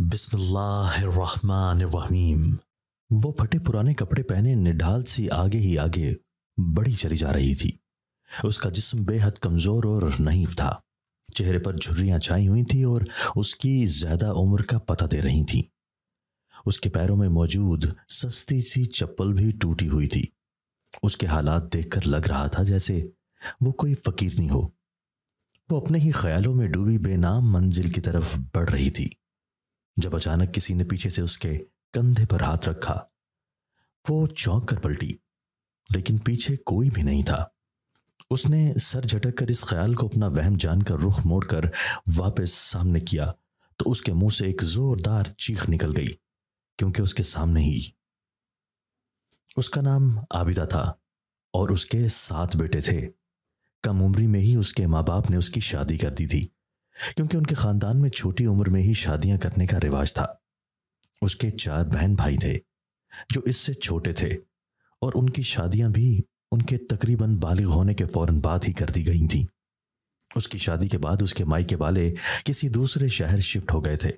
बिस्मिल्लाहिर्रहमानिर्रहीम वो फटे पुराने कपड़े पहने निढाल सी आगे ही आगे बड़ी चली जा रही थी उसका जिस्म बेहद कमजोर और नहीफ था चेहरे पर झुर्रियां छाई हुई थी और उसकी ज्यादा उम्र का पता दे रही थी उसके पैरों में मौजूद सस्ती सी चप्पल भी टूटी हुई थी उसके हालात देखकर लग रहा था जैसे वो कोई फकीर नहीं हो वो अपने ही ख्यालों में डूबी बेनाम मंजिल की तरफ बढ़ रही थी जब अचानक किसी ने पीछे से उसके कंधे पर हाथ रखा वो चौंक कर पलटी लेकिन पीछे कोई भी नहीं था उसने सर झटक कर इस ख्याल को अपना वहम जानकर रुख मोड़कर वापस सामने किया तो उसके मुंह से एक जोरदार चीख निकल गई क्योंकि उसके सामने ही उसका नाम आबिदा था और उसके सात बेटे थे कम उम्री में ही उसके माँ बाप ने उसकी शादी कर दी थी क्योंकि उनके खानदान में छोटी उम्र में ही शादियां करने का रिवाज था उसके चार बहन भाई थे जो इससे छोटे थे और उनकी शादियां भी उनके तकरीबन बालिग होने के फौरन बाद ही कर दी गई थीं उसकी शादी के बाद उसके माई के वाले किसी दूसरे शहर शिफ्ट हो गए थे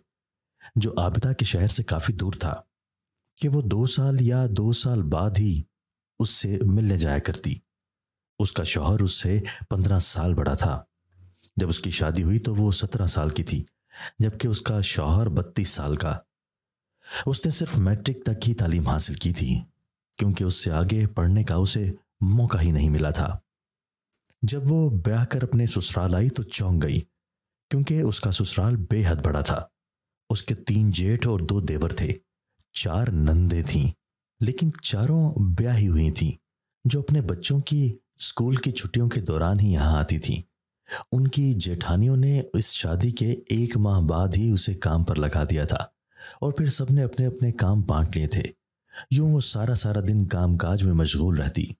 जो आबिदा के शहर से काफी दूर था कि वो दो साल या दो साल बाद ही उससे मिलने जाया करती उसका शौहर उससे पंद्रह साल बड़ा था जब उसकी शादी हुई तो वो सत्रह साल की थी जबकि उसका शौहर बत्तीस साल का उसने सिर्फ मैट्रिक तक ही तालीम हासिल की थी क्योंकि उससे आगे पढ़ने का उसे मौका ही नहीं मिला था जब वो ब्याह कर अपने ससुराल आई तो चौंक गई क्योंकि उसका ससुराल बेहद बड़ा था उसके तीन जेठ और दो देवर थे चार नंदे थीं लेकिन चारों ब्याही हुई थीं जो अपने बच्चों की स्कूल की छुट्टियों के दौरान ही यहाँ आती थीं उनकी जेठानियों ने इस शादी के एक माह बाद ही उसे काम पर लगा दिया था और फिर सबने अपने अपने काम बांट लिए थे यूं वो सारा सारा दिन कामकाज में मशगूल रहती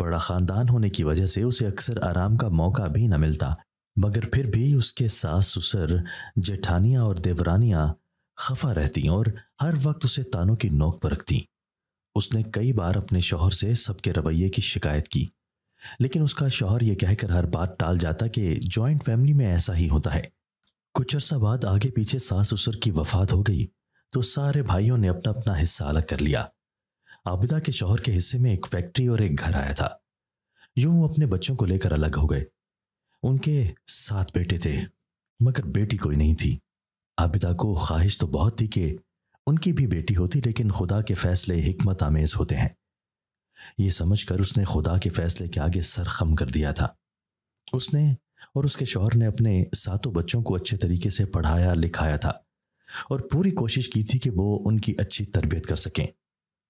बड़ा खानदान होने की वजह से उसे अक्सर आराम का मौका भी न मिलता मगर फिर भी उसके सास ससुर जेठानियां और देवरानियां खफा रहती और हर वक्त उसे तानों की नोक पर रखती उसने कई बार अपने शोहर से सबके रवैये की शिकायत की लेकिन उसका शौहर यह कहकर हर बात टाल जाता कि जॉइंट फैमिली में ऐसा ही होता है कुछ अरसा बाद आगे पीछे सास ससुर की वफात हो गई तो सारे भाइयों ने अपना अपना हिस्सा अलग कर लिया आबिदा के शौहर के हिस्से में एक फैक्ट्री और एक घर आया था यूं वो अपने बच्चों को लेकर अलग हो गए उनके सात बेटे थे मगर बेटी कोई नहीं थी आबिदा को ख्वाहिश तो बहुत थी कि उनकी भी बेटी होती लेकिन खुदा के फैसले हिकमत आमेज होते हैं ये समझकर उसने खुदा के फैसले के आगे सर खम कर दिया था उसने और उसके शोहर ने अपने सातों बच्चों को अच्छे तरीके से पढ़ाया लिखाया था और पूरी कोशिश की थी कि वो उनकी अच्छी तरबियत कर सकें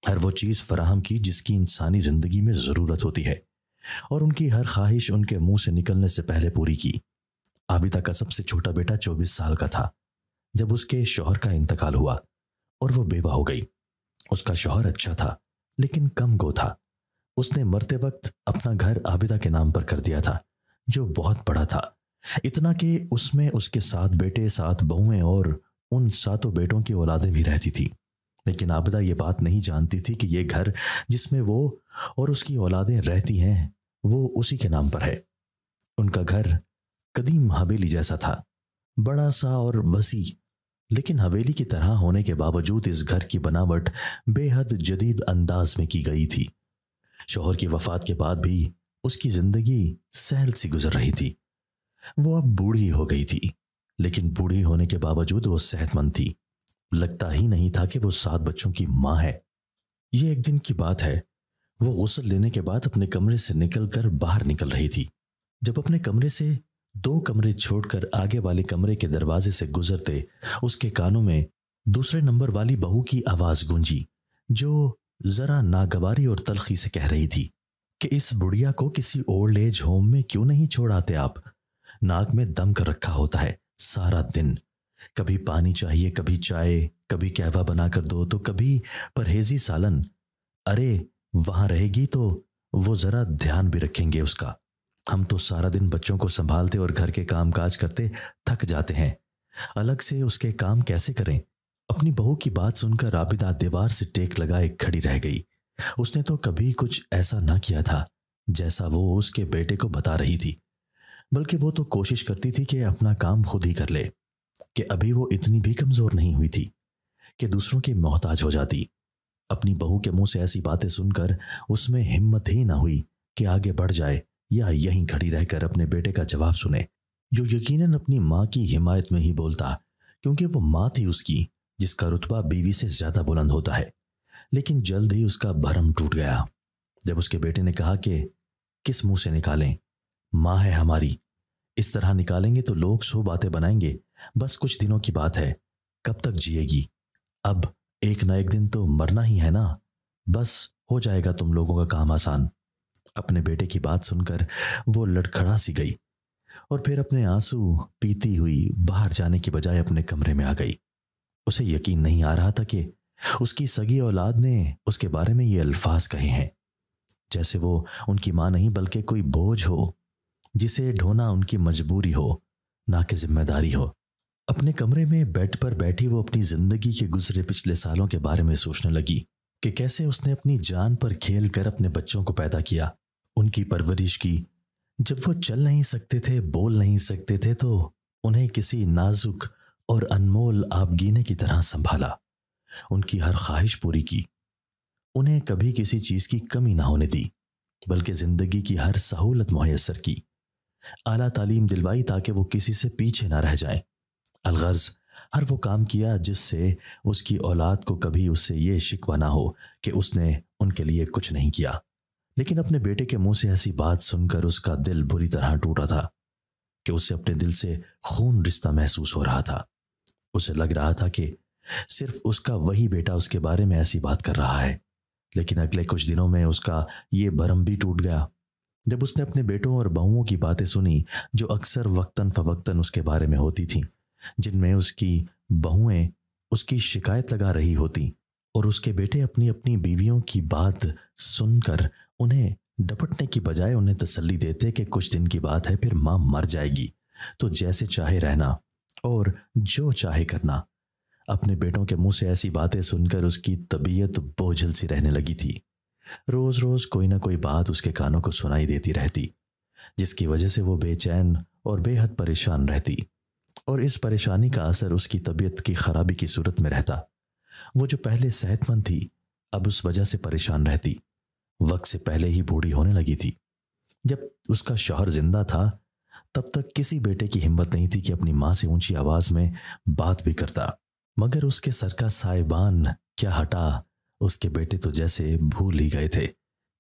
हर वो चीज़ फराहम की जिसकी इंसानी ज़िंदगी में ज़रूरत होती है और उनकी हर ख्वाहिश उनके मुंह से निकलने से पहले पूरी की आबिदा का सबसे छोटा बेटा चौबीस साल का था जब उसके शोहर का इंतकाल हुआ और वो बेवा हो गई उसका शोहर अच्छा था लेकिन कम गो था उसने मरते वक्त अपना घर आबिदा के नाम पर कर दिया था जो बहुत बड़ा था इतना कि उसमें उसके सात बेटे सात बहुएं और उन सातों बेटों की औलादें भी रहती थी लेकिन आबिदा ये बात नहीं जानती थी कि ये घर जिसमें वो और उसकी औलादें रहती हैं वो उसी के नाम पर है उनका घर कदीम हवेली जैसा था बड़ा सा और वसी लेकिन हवेली की तरह होने के बावजूद इस घर की बनावट बेहद जदीद अंदाज में की गई थी शोहर की वफात के बाद भी उसकी जिंदगी सहल सी गुजर रही थी वो अब बूढ़ी हो गई थी लेकिन बूढ़ी होने के बावजूद वो सेहतमंद थी लगता ही नहीं था कि वो सात बच्चों की माँ है ये एक दिन की बात है वो गसल लेने के बाद अपने कमरे से निकल कर बाहर निकल रही थी जब अपने कमरे से दो कमरे छोड़कर आगे वाले कमरे के दरवाजे से गुजरते उसके कानों में दूसरे नंबर वाली बहू की आवाज गूंजी जो जरा नागवारी और तलखी से कह रही थी कि इस बुढ़िया को किसी ओल्ड एज होम में क्यों नहीं छोड़ाते आप नाक में दम कर रखा होता है सारा दिन कभी पानी चाहिए कभी चाय कभी कहवा बनाकर दो तो कभी परहेजी सालन अरे वहां रहेगी तो वो जरा ध्यान भी रखेंगे उसका हम तो सारा दिन बच्चों को संभालते और घर के काम काज करते थक जाते हैं अलग से उसके काम कैसे करें अपनी बहू की बात सुनकर राबिदा दीवार से टेक लगाए खड़ी रह गई उसने तो कभी कुछ ऐसा ना किया था जैसा वो उसके बेटे को बता रही थी बल्कि वो तो कोशिश करती थी कि अपना काम खुद ही कर ले कि अभी वो इतनी भी कमजोर नहीं हुई थी कि दूसरों की मोहताज हो जाती अपनी बहू के मुंह से ऐसी बातें सुनकर उसमें हिम्मत ही ना हुई कि आगे बढ़ जाए या यहीं खड़ी रहकर अपने बेटे का जवाब सुने जो यकीनन अपनी माँ की हिमायत में ही बोलता क्योंकि वो माँ थी उसकी जिसका रुतबा बीवी से ज्यादा बुलंद होता है लेकिन जल्द ही उसका भरम टूट गया जब उसके बेटे ने कहा कि किस मुंह से निकालें माँ है हमारी इस तरह निकालेंगे तो लोग सो बातें बनाएंगे बस कुछ दिनों की बात है कब तक जिएगी अब एक ना एक दिन तो मरना ही है ना बस हो जाएगा तुम लोगों का काम आसान अपने बेटे की बात सुनकर वो लड़खड़ा सी गई और फिर अपने आंसू पीती हुई बाहर जाने की बजाय अपने कमरे में आ गई उसे यकीन नहीं आ रहा था कि उसकी सगी औलाद ने उसके बारे में ये अल्फाज कहे हैं जैसे वो उनकी माँ नहीं बल्कि कोई बोझ हो जिसे ढोना उनकी मजबूरी हो ना कि जिम्मेदारी हो अपने कमरे में बेड पर बैठी वो अपनी जिंदगी के गुजरे पिछले सालों के बारे में सोचने लगी कि कैसे उसने अपनी जान पर खेल कर अपने बच्चों को पैदा किया उनकी परवरिश की जब वो चल नहीं सकते थे बोल नहीं सकते थे तो उन्हें किसी नाजुक और अनमोल आबगीने की तरह संभाला उनकी हर ख्वाहिश पूरी की उन्हें कभी किसी चीज़ की कमी ना होने दी बल्कि ज़िंदगी की हर सहूलत मुयसर की आला तालीम दिलवाई ताकि वो किसी से पीछे ना रह जाए अलगर्ज हर वो काम किया जिससे उसकी औलाद को कभी उससे ये शिकवा ना हो कि उसने उनके लिए कुछ नहीं किया लेकिन अपने बेटे के मुंह से ऐसी बात सुनकर उसका दिल बुरी तरह टूटा था कि उसे अपने दिल से खून रिश्ता महसूस हो रहा था उसे लग रहा था कि सिर्फ उसका वही बेटा उसके बारे में ऐसी बात कर रहा है लेकिन अगले कुछ दिनों में उसका ये भरम भी टूट गया जब उसने अपने बेटों और बहुओं की बातें सुनी जो अक्सर वक्तन फवक्तन उसके बारे में होती थीं जिनमें उसकी बहुएं उसकी शिकायत लगा रही होती और उसके बेटे अपनी अपनी बीवियों की बात सुनकर उन्हें डपटने की बजाय उन्हें तसल्ली देते कि कुछ दिन की बात है फिर माँ मर जाएगी तो जैसे चाहे रहना और जो चाहे करना अपने बेटों के मुंह से ऐसी बातें सुनकर उसकी तबीयत बोझल सी रहने लगी थी रोज रोज कोई ना कोई बात उसके कानों को सुनाई देती रहती जिसकी वजह से वो बेचैन और बेहद परेशान रहती और इस परेशानी का असर उसकी तबीयत की खराबी की सूरत में रहता वो जो पहले सेहतमंद थी अब उस वजह से परेशान रहती वक्त से पहले ही बूढ़ी होने लगी थी जब उसका शौहर जिंदा था तब तक किसी बेटे की हिम्मत नहीं थी कि अपनी माँ से ऊंची आवाज में बात भी करता मगर उसके सर का साहिबान क्या हटा उसके बेटे तो जैसे भूल ही गए थे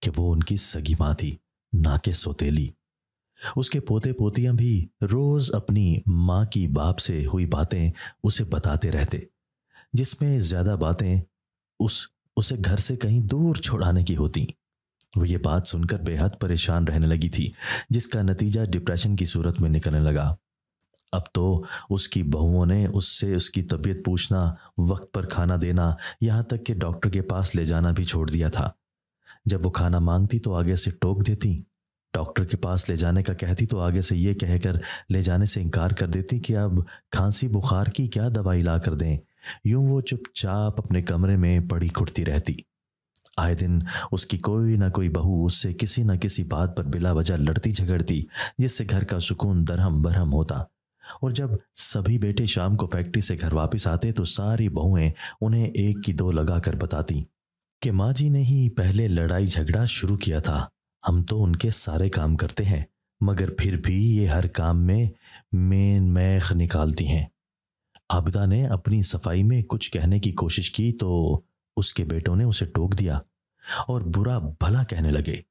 कि वो उनकी सगी माँ थी ना के सोतेली उसके पोते पोतियां भी रोज अपनी माँ की बाप से हुई बातें उसे बताते रहते जिसमें ज्यादा बातें उस उसे घर से कहीं दूर छोड़ाने की होती वो ये बात सुनकर बेहद परेशान रहने लगी थी जिसका नतीजा डिप्रेशन की सूरत में निकलने लगा अब तो उसकी बहुओं ने उससे उसकी तबीयत पूछना वक्त पर खाना देना यहाँ तक कि डॉक्टर के पास ले जाना भी छोड़ दिया था जब वो खाना मांगती तो आगे से टोक देती डॉक्टर के पास ले जाने का कहती तो आगे से ये कहकर ले जाने से इनकार कर देती कि अब खांसी बुखार की क्या दवाई ला कर दें यूं वो चुपचाप अपने कमरे में पड़ी घुटती रहती आए दिन उसकी कोई ना कोई बहू उससे किसी ना किसी बात पर बिला वजह लड़ती झगड़ती जिससे घर का सुकून दरहम बरहम होता और जब सभी बेटे शाम को फैक्ट्री से घर वापस आते तो सारी बहुएं उन्हें एक की दो लगा कर बताती कि माँ जी ने ही पहले लड़ाई झगड़ा शुरू किया था हम तो उनके सारे काम करते हैं मगर फिर भी ये हर काम में मेन मैख निकालती हैं आबिदा ने अपनी सफाई में कुछ कहने की कोशिश की तो उसके बेटों ने उसे टोक दिया और बुरा भला कहने लगे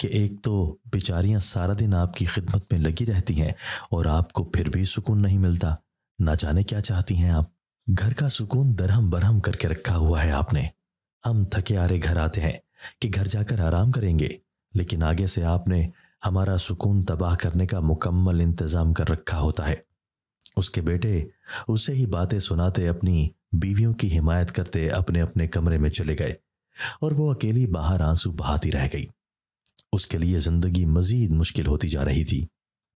कि एक तो बेचारियां सारा दिन आपकी खिदमत में लगी रहती हैं और आपको फिर भी सुकून नहीं मिलता ना जाने क्या चाहती हैं आप घर का सुकून दरहम बरहम करके रखा हुआ है आपने हम थके आरे घर आते हैं कि घर जाकर आराम करेंगे लेकिन आगे से आपने हमारा सुकून तबाह करने का मुकम्मल इंतज़ाम कर रखा होता है उसके बेटे उसे ही बातें सुनाते अपनी बीवियों की हिमायत करते अपने अपने कमरे में चले गए और वो अकेली बाहर आंसू बहाती रह गई उसके लिए जिंदगी मजीद मुश्किल होती जा रही थी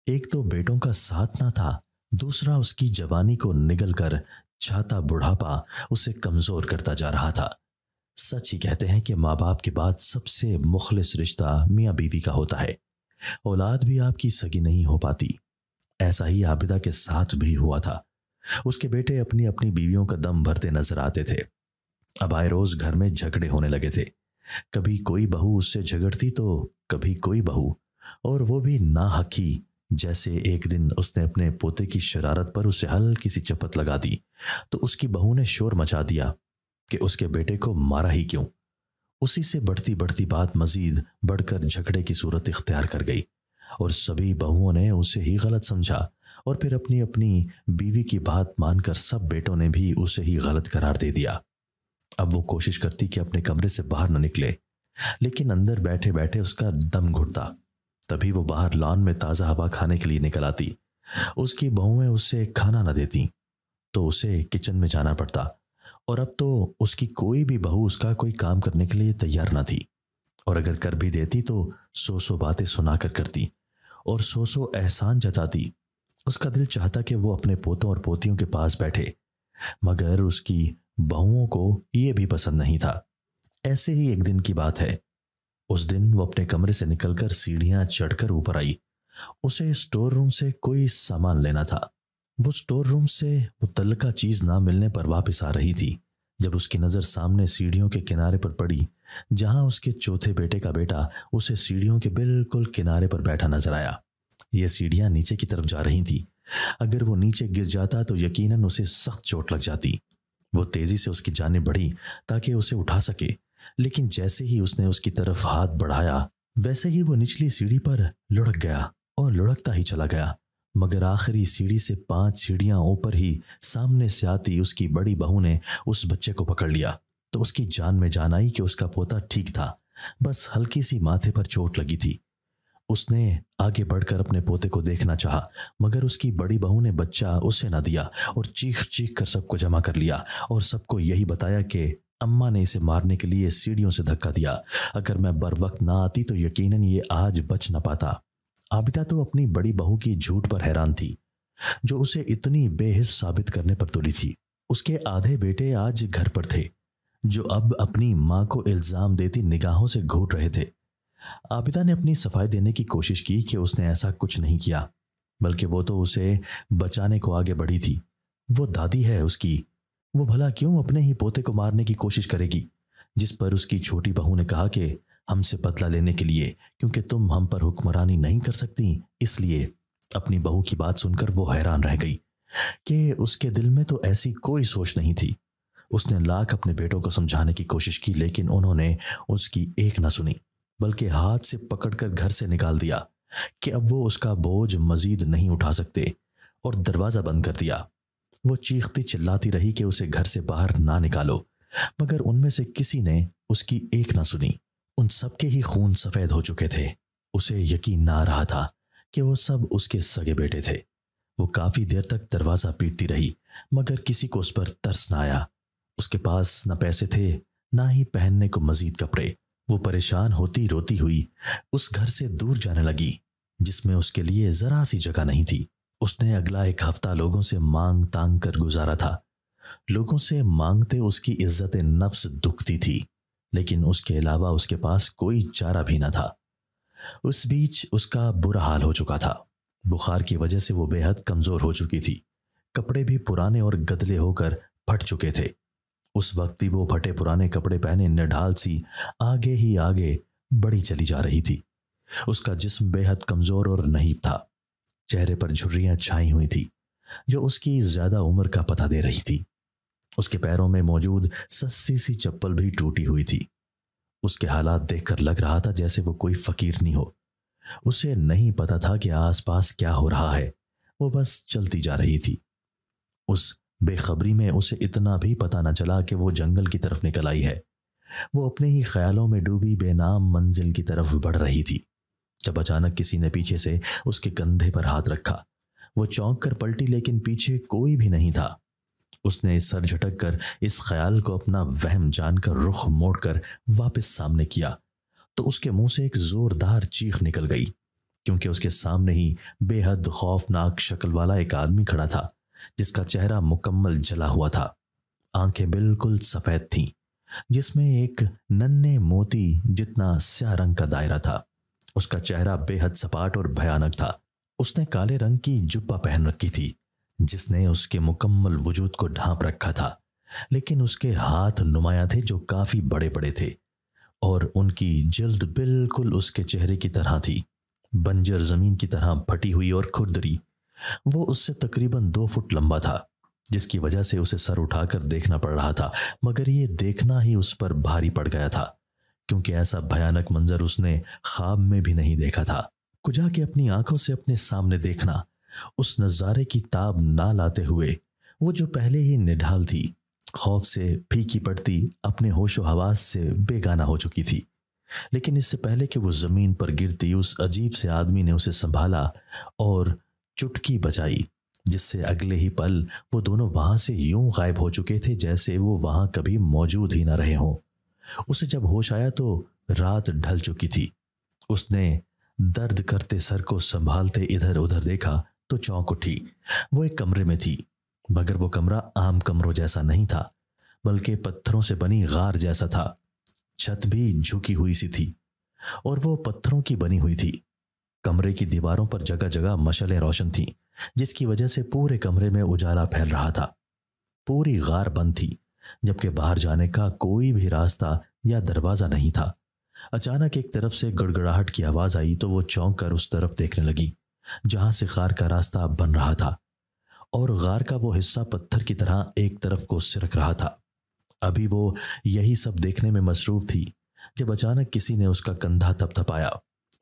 एक तो बेटों का साथ ना था दूसरा उसकी जवानी को निगल कर छाता बुढ़ापा उसे कमजोर करता जा रहा था सच ही कहते हैं कि माँ बाप के बाद सबसे मुखलिस रिश्ता मियाँ बीवी का होता है औलाद भी आपकी सगी नहीं हो पाती ऐसा ही आबिदा के साथ भी हुआ था उसके बेटे अपनी अपनी बीवियों का दम भरते नजर आते थे अब आए रोज घर में झगड़े होने लगे थे कभी कोई बहू उससे झगड़ती तो कभी कोई बहू और वो भी ना हकी जैसे एक दिन उसने अपने पोते की शरारत पर उसे हल्की सी चपत लगा दी तो उसकी बहू ने शोर मचा दिया कि उसके बेटे को मारा ही क्यों उसी से बढ़ती बढ़ती बात मजीद बढ़कर झगड़े की सूरत इख्तियार कर गई और सभी बहुओं ने उसे ही गलत समझा और फिर अपनी अपनी बीवी की बात मानकर सब बेटों ने भी उसे ही गलत करार दे दिया अब वो कोशिश करती कि अपने कमरे से बाहर न निकले लेकिन अंदर बैठे बैठे उसका दम घुटता तभी वो बाहर लॉन में ताज़ा हवा खाने के लिए निकल आती उसकी बहुएं उसे खाना ना देती तो उसे किचन में जाना पड़ता और अब तो उसकी कोई भी बहू उसका कोई काम करने के लिए तैयार ना थी और अगर कर भी देती तो सो सो बातें सुनाकर करती और सो सो एहसान जताती उसका दिल चाहता कि वो अपने पोतों और पोतियों के पास बैठे मगर उसकी बहुओं को ये भी पसंद नहीं था ऐसे ही एक दिन की बात है उस दिन वो अपने कमरे से निकलकर सीढ़ियां चढ़कर ऊपर आई उसे स्टोर रूम से कोई सामान लेना था वो स्टोर रूम से मुतलका चीज ना मिलने पर वापस आ रही थी जब उसकी नज़र सामने सीढ़ियों के किनारे पर पड़ी जहां उसके चौथे बेटे का बेटा उसे सीढ़ियों के बिल्कुल किनारे पर बैठा नजर आया ये सीढ़ियां नीचे की तरफ जा रही थी अगर वो नीचे गिर जाता तो यकीनन उसे सख्त चोट लग जाती वो तेजी से उसकी जाने बढ़ी ताकि उसे उठा सके लेकिन जैसे ही उसने उसकी तरफ हाथ बढ़ाया वैसे ही वो निचली सीढ़ी पर लुढ़क गया और लुढ़कता ही चला गया मगर आखिरी सीढ़ी से पांच सीढ़ियां ऊपर ही सामने से आती उसकी बड़ी बहू ने उस बच्चे को पकड़ लिया तो उसकी जान में जान आई कि उसका पोता ठीक था बस हल्की सी माथे पर चोट लगी थी उसने आगे बढ़कर अपने पोते को देखना चाहा, मगर उसकी बड़ी बहू ने बच्चा उसे ना दिया और चीख चीख कर सबको जमा कर लिया और सबको यही बताया कि अम्मा ने इसे मारने के लिए सीढ़ियों से धक्का दिया अगर मैं बर वक्त ना आती तो यकीनन ये आज बच ना पाता आबिदा तो अपनी बड़ी बहू की झूठ पर हैरान थी जो उसे इतनी बेहिस साबित करने पर तुली थी उसके आधे बेटे आज घर पर थे जो अब अपनी माँ को इल्ज़ाम देती निगाहों से घूर रहे थे आबिदा ने अपनी सफाई देने की कोशिश की कि उसने ऐसा कुछ नहीं किया बल्कि वो तो उसे बचाने को आगे बढ़ी थी वो दादी है उसकी वो भला क्यों अपने ही पोते को मारने की कोशिश करेगी जिस पर उसकी छोटी बहू ने कहा कि हमसे बदला लेने के लिए क्योंकि तुम हम पर हुक्मरानी नहीं कर सकती इसलिए अपनी बहू की बात सुनकर वो हैरान रह गई कि उसके दिल में तो ऐसी कोई सोच नहीं थी उसने लाख अपने बेटों को समझाने की कोशिश की लेकिन उन्होंने उसकी एक ना सुनी बल्कि हाथ से पकड़कर घर से निकाल दिया कि अब वो उसका बोझ मजीद नहीं उठा सकते और दरवाज़ा बंद कर दिया वो चीखती चिल्लाती रही कि उसे घर से बाहर ना निकालो मगर उनमें से किसी ने उसकी एक ना सुनी उन सबके ही खून सफ़ेद हो चुके थे उसे यकीन ना आ रहा था कि वो सब उसके सगे बेटे थे वो काफ़ी देर तक दरवाज़ा पीटती रही मगर किसी को उस पर तरस ना आया उसके पास न पैसे थे ना ही पहनने को मजीद कपड़े वो परेशान होती रोती हुई उस घर से दूर जाने लगी जिसमें उसके लिए जरा सी जगह नहीं थी उसने अगला एक हफ्ता लोगों से मांग तांग कर गुजारा था लोगों से मांगते उसकी इज्जत नफ्स दुखती थी लेकिन उसके अलावा उसके पास कोई चारा भी ना था उस बीच उसका बुरा हाल हो चुका था बुखार की वजह से वो बेहद कमज़ोर हो चुकी थी कपड़े भी पुराने और गदले होकर फट चुके थे उस वक्त ही वो फटे पुराने कपड़े पहने निढाल सी आगे ही आगे बड़ी चली जा रही थी उसका जिस्म बेहद कमज़ोर और नहीं था चेहरे पर झुर्रियां छाई हुई थी जो उसकी ज़्यादा उम्र का पता दे रही थी उसके पैरों में मौजूद सस्ती सी चप्पल भी टूटी हुई थी उसके हालात देखकर लग रहा था जैसे वो कोई फकीर नहीं हो उसे नहीं पता था कि आसपास क्या हो रहा है वो बस चलती जा रही थी उस बेखबरी में उसे इतना भी पता न चला कि वो जंगल की तरफ निकल आई है वो अपने ही ख्यालों में डूबी बेनाम मंजिल की तरफ बढ़ रही थी जब अचानक किसी ने पीछे से उसके कंधे पर हाथ रखा वो चौंक कर पलटी लेकिन पीछे कोई भी नहीं था उसने सर झटक कर इस ख्याल को अपना वहम जानकर रुख मोड़कर वापस सामने किया तो उसके मुंह से एक जोरदार चीख निकल गई क्योंकि उसके सामने ही बेहद खौफनाक शक्ल वाला एक आदमी खड़ा था जिसका चेहरा मुकम्मल जला हुआ था आंखें बिल्कुल सफ़ेद थीं जिसमें एक नन्हे मोती जितना स्या रंग का दायरा था उसका चेहरा बेहद सपाट और भयानक था उसने काले रंग की जुब्बा पहन रखी थी जिसने उसके मुकम्मल वजूद को ढांप रखा था लेकिन उसके हाथ नुमाया थे जो काफ़ी बड़े बड़े थे और उनकी जल्द बिल्कुल उसके चेहरे की तरह थी बंजर ज़मीन की तरह फटी हुई और खुरदरी वो उससे तकरीबन दो फुट लंबा था जिसकी वजह से उसे सर उठाकर देखना पड़ रहा था मगर ये देखना ही उस पर भारी पड़ गया था क्योंकि ऐसा भयानक मंजर उसने ख्वाब में भी नहीं देखा था कुजा के अपनी आंखों से अपने सामने देखना उस नज़ारे की ताब ना लाते हुए वो जो पहले ही निढाल थी खौफ से फीकी पड़ती अपने होशो हवास से बेगाना हो चुकी थी लेकिन इससे पहले कि वो ज़मीन पर गिरती उस अजीब से आदमी ने उसे संभाला और चुटकी बजाई जिससे अगले ही पल वो दोनों वहां से यूं गायब हो चुके थे जैसे वो वहां कभी मौजूद ही ना रहे हों उसे जब होश आया तो रात ढल चुकी थी उसने दर्द करते सर को संभालते इधर उधर देखा तो चौंक उठी वो एक कमरे में थी मगर वो कमरा आम कमरों जैसा नहीं था बल्कि पत्थरों से बनी गार जैसा था छत भी झुकी हुई सी थी और वो पत्थरों की बनी हुई थी कमरे की दीवारों पर जगह जगह मशलें रोशन थीं जिसकी वजह से पूरे कमरे में उजाला फैल रहा था पूरी गार बंद थी जबकि बाहर जाने का कोई भी रास्ता या दरवाज़ा नहीं था अचानक एक तरफ से गड़गड़ाहट की आवाज़ आई तो वो चौंक कर उस तरफ देखने लगी जहां से गार का रास्ता बन रहा था और गार का वो हिस्सा पत्थर की तरह एक तरफ को सिरक रहा था अभी वो यही सब देखने में मसरूफ थी जब अचानक किसी ने उसका कंधा थपथपाया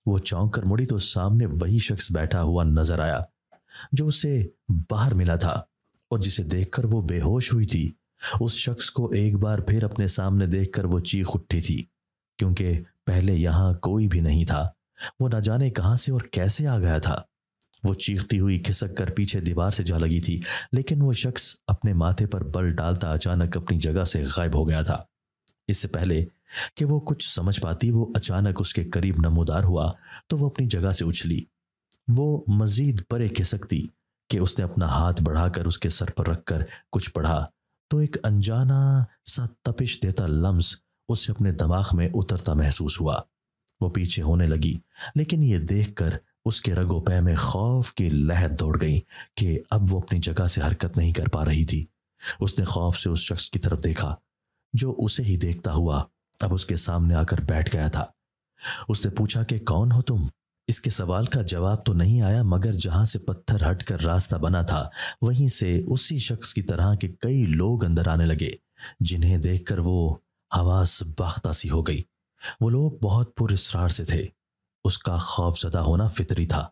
वो चौंक कर मुड़ी तो सामने वही शख्स बैठा हुआ नजर आया जो उसे बाहर मिला था और जिसे देखकर वो बेहोश हुई थी उस शख्स को एक बार फिर अपने सामने देखकर वो चीख उठी थी क्योंकि पहले यहाँ कोई भी नहीं था वो ना जाने कहाँ से और कैसे आ गया था वो चीखती हुई खिसक कर पीछे दीवार से जा लगी थी लेकिन वो शख्स अपने माथे पर बल डालता अचानक अपनी जगह से गायब हो गया था इससे पहले कि वो कुछ समझ पाती वो अचानक उसके करीब नमोदार हुआ तो वो अपनी जगह से उछली वो मजीद परे खिसकती कि उसने अपना हाथ बढ़ाकर उसके सर पर रखकर कुछ पढ़ा तो एक अनजाना सा तपिश देता लम्स उसे अपने दिमाग में उतरता महसूस हुआ वो पीछे होने लगी लेकिन ये देखकर उसके रगो पै में खौफ की लहर दौड़ गई कि अब वो अपनी जगह से हरकत नहीं कर पा रही थी उसने खौफ से उस शख्स की तरफ देखा जो उसे ही देखता हुआ अब उसके सामने आकर बैठ गया था उसने पूछा कि कौन हो तुम इसके सवाल का जवाब तो नहीं आया मगर जहां से पत्थर हटकर रास्ता बना था वहीं से उसी शख्स की तरह के कई लोग अंदर आने लगे जिन्हें देखकर वो हवास बाख्ता सी हो गई वो लोग बहुत पुरस्रार से थे उसका खौफजदा होना फितरी था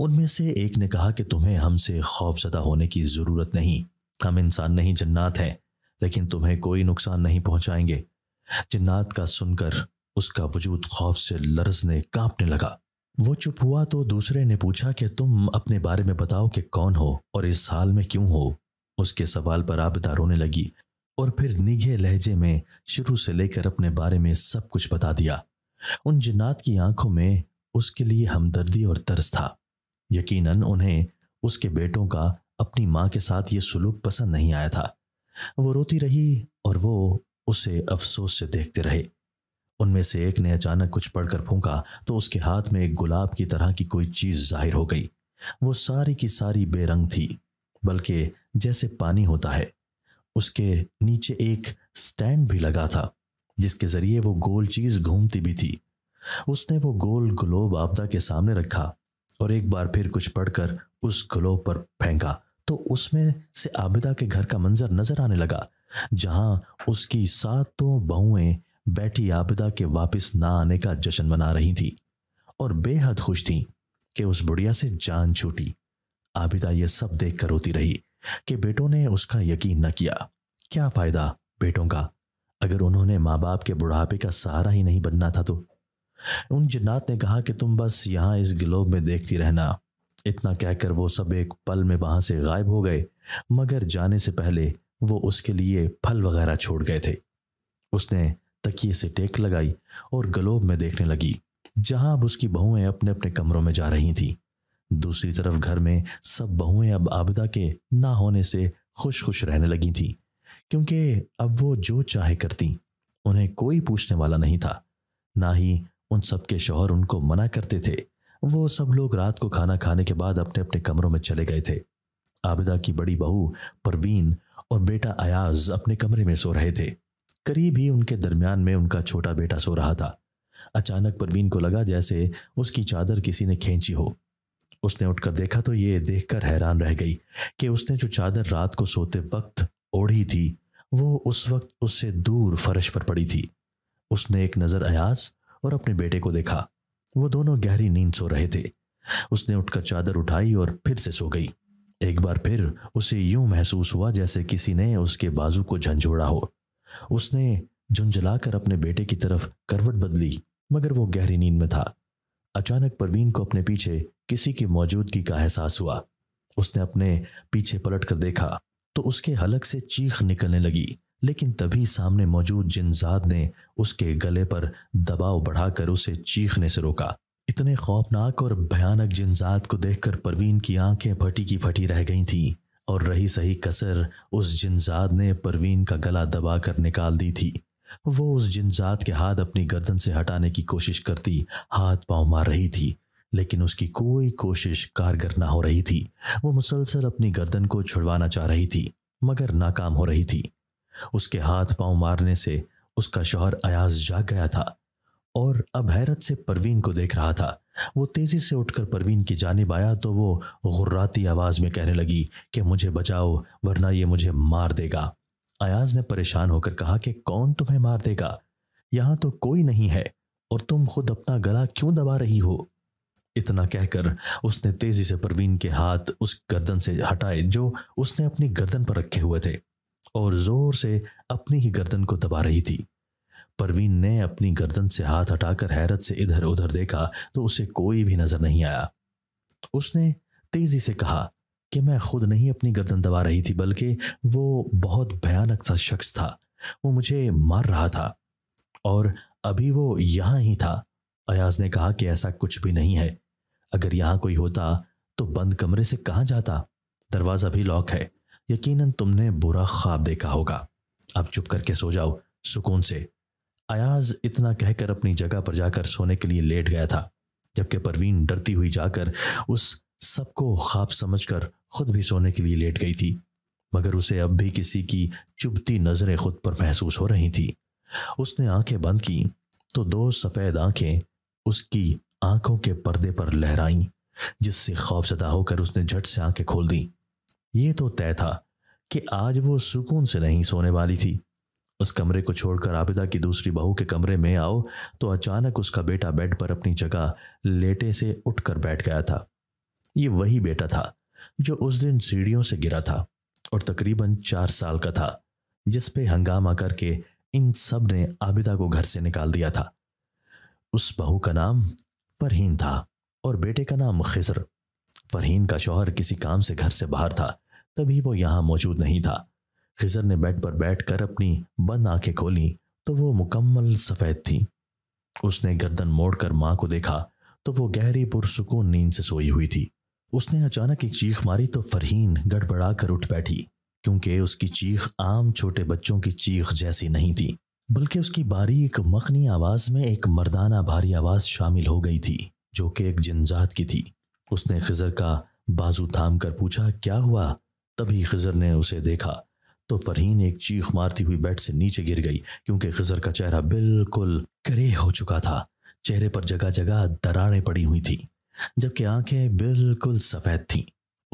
उनमें से एक ने कहा कि तुम्हें हमसे खौफजदा होने की ज़रूरत नहीं हम इंसान नहीं जन्नात हैं लेकिन तुम्हें कोई नुकसान नहीं पहुंचाएंगे जिन्नात का सुनकर उसका वजूद खौफ से लरजने कांपने लगा वो चुप हुआ तो दूसरे ने पूछा कि तुम अपने बारे में बताओ कि कौन हो और इस हाल में क्यों हो उसके सवाल पर आबिदा रोने लगी और फिर निघे लहजे में शुरू से लेकर अपने बारे में सब कुछ बता दिया उन जिन्नात की आंखों में उसके लिए हमदर्दी और तर्स था यकीनन उन्हें उसके बेटों का अपनी माँ के साथ ये सुलूक पसंद नहीं आया था वो रोती रही और वो उसे अफसोस से देखते रहे उनमें से एक ने अचानक कुछ पढ़कर फूंका तो उसके हाथ में एक गुलाब की तरह की कोई चीज जाहिर हो गई वो सारी की सारी बेरंग थी बल्कि जैसे पानी होता है उसके नीचे एक स्टैंड भी लगा था जिसके जरिए वो गोल चीज घूमती भी थी उसने वो गोल ग्लोब आपदा के सामने रखा और एक बार फिर कुछ पढ़कर उस ग्लोब पर फेंका तो उसमें से आबिदा के घर का मंजर नजर आने लगा जहां उसकी सातों बहुएं बैठी आबिदा के वापस ना आने का जश्न मना रही थी और बेहद खुश थी कि उस बुढ़िया से जान छूटी आबिदा यह सब देख कर रोती रही कि बेटों ने उसका यकीन न किया क्या फायदा बेटों का अगर उन्होंने माँ बाप के बुढ़ापे का सहारा ही नहीं बनना था तो उन जन्नात ने कहा कि तुम बस यहां इस ग्लोब में देखती रहना इतना कहकर वो सब एक पल में वहां से गायब हो गए मगर जाने से पहले वो उसके लिए फल वगैरह छोड़ गए थे उसने तकिए से टेक लगाई और गलोब में देखने लगी जहां अब उसकी बहुएं अपने अपने कमरों में जा रही थीं दूसरी तरफ घर में सब बहुएं अब आबिदा के ना होने से खुश खुश रहने लगी थीं क्योंकि अब वो जो चाहे करती उन्हें कोई पूछने वाला नहीं था ना ही उन सब के शोहर उनको मना करते थे वो सब लोग रात को खाना खाने के बाद अपने अपने कमरों में चले गए थे आबिदा की बड़ी बहू परवीन और बेटा अयाज अपने कमरे में सो रहे थे करीब ही उनके दरमियान में उनका छोटा बेटा सो रहा था अचानक परवीन को लगा जैसे उसकी चादर किसी ने खींची हो उसने उठकर देखा तो ये देखकर हैरान रह गई कि उसने जो चादर रात को सोते वक्त ओढ़ी थी वो उस वक्त उससे दूर फर्श पर पड़ी थी उसने एक नज़र अयाज और अपने बेटे को देखा वो दोनों गहरी नींद सो रहे थे उसने उठकर चादर उठाई और फिर से सो गई एक बार फिर उसे यूं महसूस हुआ जैसे किसी ने उसके बाजू को झंझोड़ा हो उसने झुंझलाकर अपने बेटे की तरफ करवट बदली मगर वो गहरी नींद में था अचानक परवीन को अपने पीछे किसी की मौजूदगी का एहसास हुआ उसने अपने पीछे पलट कर देखा तो उसके हलक से चीख निकलने लगी लेकिन तभी सामने मौजूद जिनजाद ने उसके गले पर दबाव बढ़ाकर उसे चीखने से रोका इतने खौफनाक और भयानक जिनजात को देखकर परवीन की आंखें फटी की फटी रह गई थीं और रही सही कसर उस जिनजात ने परवीन का गला दबा कर निकाल दी थी वो उस जिनजात के हाथ अपनी गर्दन से हटाने की कोशिश करती हाथ पांव मार रही थी लेकिन उसकी कोई कोशिश कारगर ना हो रही थी वो मुसलसल अपनी गर्दन को छुड़वाना चाह रही थी मगर नाकाम हो रही थी उसके हाथ पांव मारने से उसका शोहर अयाज जाग गया था और अब हैरत से परवीन को देख रहा था वो तेजी से उठकर परवीन की जानब आया तो वो गुर्राती आवाज में कहने लगी कि मुझे बचाओ वरना ये मुझे मार देगा अयाज ने परेशान होकर कहा कि कौन तुम्हें मार देगा यहां तो कोई नहीं है और तुम खुद अपना गला क्यों दबा रही हो इतना कहकर उसने तेजी से परवीन के हाथ उस गर्दन से हटाए जो उसने अपनी गर्दन पर रखे हुए थे और जोर से अपनी ही गर्दन को दबा रही थी परवीन ने अपनी गर्दन से हाथ हटाकर हैरत से इधर उधर देखा तो उसे कोई भी नजर नहीं आया उसने तेजी से कहा कि मैं खुद नहीं अपनी गर्दन दबा रही थी बल्कि वो बहुत भयानक सा शख्स था वो मुझे मार रहा था और अभी वो यहाँ ही था अयाज ने कहा कि ऐसा कुछ भी नहीं है अगर यहाँ कोई होता तो बंद कमरे से कहां जाता दरवाज़ा भी लॉक है यकीनन तुमने बुरा ख्वाब देखा होगा अब चुप करके सो जाओ सुकून से अयाज इतना कहकर अपनी जगह पर जाकर सोने के लिए लेट गया था जबकि परवीन डरती हुई जाकर उस सबको ख्वाब समझकर खुद भी सोने के लिए लेट गई थी मगर उसे अब भी किसी की चुभती नजरें खुद पर महसूस हो रही थी उसने आंखें बंद की तो दो सफ़ेद आंखें उसकी आंखों के पर्दे पर लहराईं जिससे खौफजदा होकर उसने झट से आंखें खोल दी ये तो तय था कि आज वो सुकून से नहीं सोने वाली थी उस कमरे को छोड़कर आबिदा की दूसरी बहू के कमरे में आओ तो अचानक उसका बेटा बेड पर अपनी जगह लेटे से उठकर बैठ गया था ये वही बेटा था जो उस दिन सीढ़ियों से गिरा था और तकरीबन चार साल का था जिसपे हंगामा करके इन सब ने आबिदा को घर से निकाल दिया था उस बहू का नाम फरहीन था और बेटे का नाम खिजर फरहीन का शौहर किसी काम से घर से बाहर था तभी वो यहाँ मौजूद नहीं था खिजर ने बेड पर बैठकर अपनी बंद आंखें खोली तो वो मुकम्मल सफ़ेद थी उसने गर्दन मोड़कर माँ को देखा तो वो गहरी पुरसकून नींद से सोई हुई थी उसने अचानक एक चीख मारी तो फरहीन गड़बड़ा कर उठ बैठी क्योंकि उसकी चीख आम छोटे बच्चों की चीख जैसी नहीं थी बल्कि उसकी बारीक मखनी आवाज़ में एक मर्दाना भारी आवाज़ शामिल हो गई थी जो कि एक जिनजात की थी उसने खिजर का बाजू थाम कर पूछा क्या हुआ तभी खिजर ने उसे देखा तो फरहीन एक चीख मारती हुई बेड से नीचे गिर गई क्योंकि खजर का चेहरा बिल्कुल करे हो चुका था चेहरे पर जगह जगह दरारें पड़ी हुई थी जबकि आंखें बिल्कुल सफ़ेद थीं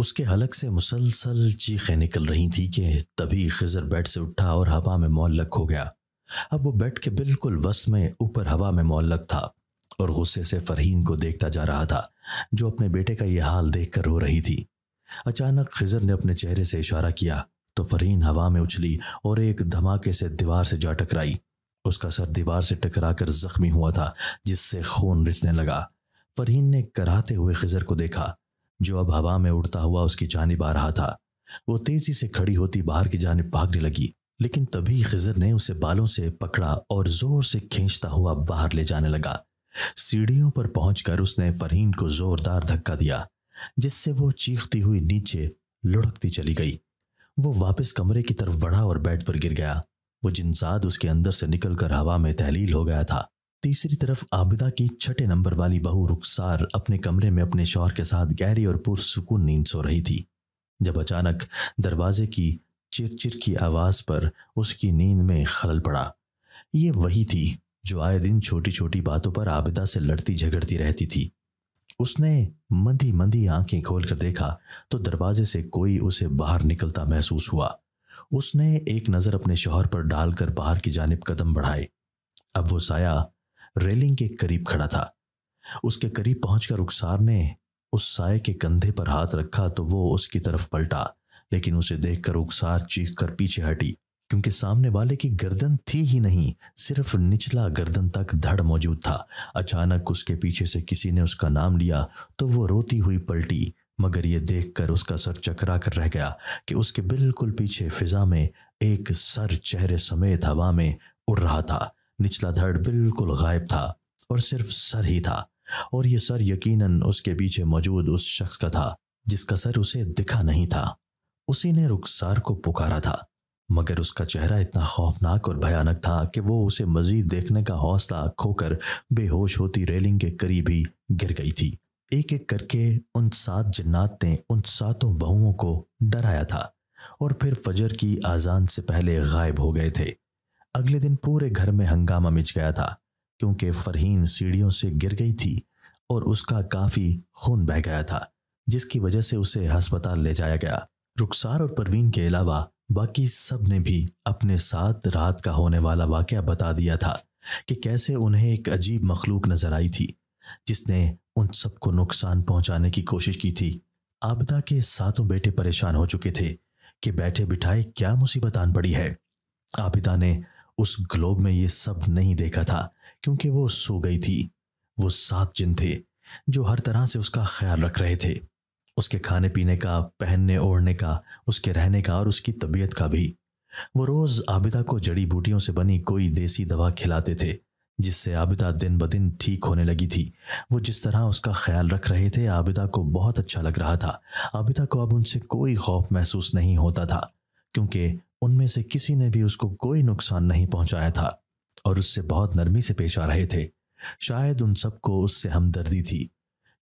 उसके हलक से मुसलसल चीखें निकल रही थी कि तभी खजर बेड से उठा और हवा में मोलक हो गया अब वो बेड के बिल्कुल वस्त में ऊपर हवा में मोलक था और गुस्से से फरहीन को देखता जा रहा था जो अपने बेटे का यह हाल देखकर रो रही थी अचानक खिजर ने अपने चेहरे से इशारा किया तो फरीन हवा में उछली और एक धमाके से दीवार से जा टकराई उसका सर दीवार से टकराकर जख्मी हुआ था जिससे खून रिसने लगा फरहीन ने कराते हुए खिजर को देखा जो अब हवा में उड़ता हुआ उसकी जानब आ रहा था वो तेजी से खड़ी होती बाहर की जानब भागने लगी लेकिन तभी खिजर ने उसे बालों से पकड़ा और जोर से खींचता हुआ बाहर ले जाने लगा सीढ़ियों पर पहुंचकर उसने फरहीन को जोरदार धक्का दिया जिससे वो चीखती हुई नीचे लुढ़कती चली गई वो वापस कमरे की तरफ बढ़ा और बेड पर गिर गया वो जिनसाद उसके अंदर से निकलकर हवा में तहलील हो गया था तीसरी तरफ आबिदा की छठे नंबर वाली बहू रुखसार अपने कमरे में अपने शौहर के साथ गहरी और पुरसकून नींद सो रही थी जब अचानक दरवाजे की चिरचिर की आवाज पर उसकी नींद में खलल पड़ा ये वही थी जो आए दिन छोटी छोटी बातों पर आबिदा से लड़ती झगड़ती रहती थी उसने मंदी मंदी आंखें खोलकर देखा तो दरवाजे से कोई उसे बाहर निकलता महसूस हुआ उसने एक नज़र अपने शोहर पर डालकर बाहर की जानब कदम बढ़ाए अब वो साया रेलिंग के करीब खड़ा था उसके करीब पहुंचकर रुखसार ने उस साय के कंधे पर हाथ रखा तो वो उसकी तरफ पलटा लेकिन उसे देखकर उकसार चीख कर पीछे हटी क्योंकि सामने वाले की गर्दन थी ही नहीं सिर्फ निचला गर्दन तक धड़ मौजूद था अचानक उसके पीछे से किसी ने उसका नाम लिया तो वो रोती हुई पलटी मगर ये देखकर उसका सर चकरा कर रह गया कि उसके बिल्कुल पीछे फिजा में एक सर चेहरे समेत हवा में उड़ रहा था निचला धड़ बिल्कुल गायब था और सिर्फ सर ही था और ये सर यकीनन उसके पीछे मौजूद उस शख्स का था जिसका सर उसे दिखा नहीं था उसी ने रुखसार को पुकारा था मगर उसका चेहरा इतना खौफनाक और भयानक था कि वो उसे मजीद देखने का हौसला खोकर बेहोश होती रेलिंग के करीब ही गिर गई थी एक एक करके उन सात जन्नात ने उन सातों बहुओं को डराया था और फिर फजर की आजान से पहले गायब हो गए थे अगले दिन पूरे घर में हंगामा मिच गया था क्योंकि फरहीन सीढ़ियों से गिर गई थी और उसका काफ़ी खून बह गया था जिसकी वजह से उसे अस्पताल ले जाया गया रुखसार और परवीन के अलावा बाकी सब ने भी अपने साथ रात का होने वाला वाक्य बता दिया था कि कैसे उन्हें एक अजीब मखलूक नज़र आई थी जिसने उन सबको नुकसान पहुंचाने की कोशिश की थी आपदा के सातों बेटे परेशान हो चुके थे कि बैठे बिठाए क्या मुसीबत आन पड़ी है आबिदा ने उस ग्लोब में ये सब नहीं देखा था क्योंकि वो सो गई थी वो सात जिन थे जो हर तरह से उसका ख्याल रख रहे थे उसके खाने पीने का पहनने ओढ़ने का उसके रहने का और उसकी तबीयत का भी वो रोज़ आबिदा को जड़ी बूटियों से बनी कोई देसी दवा खिलाते थे जिससे आबिदा दिन ब दिन ठीक होने लगी थी वो जिस तरह उसका ख्याल रख रहे थे आबिदा को बहुत अच्छा लग रहा था आबिदा को अब उनसे कोई खौफ महसूस नहीं होता था क्योंकि उनमें से किसी ने भी उसको कोई नुकसान नहीं पहुंचाया था और उससे बहुत नरमी से पेश आ रहे थे शायद उन सबको उससे हमदर्दी थी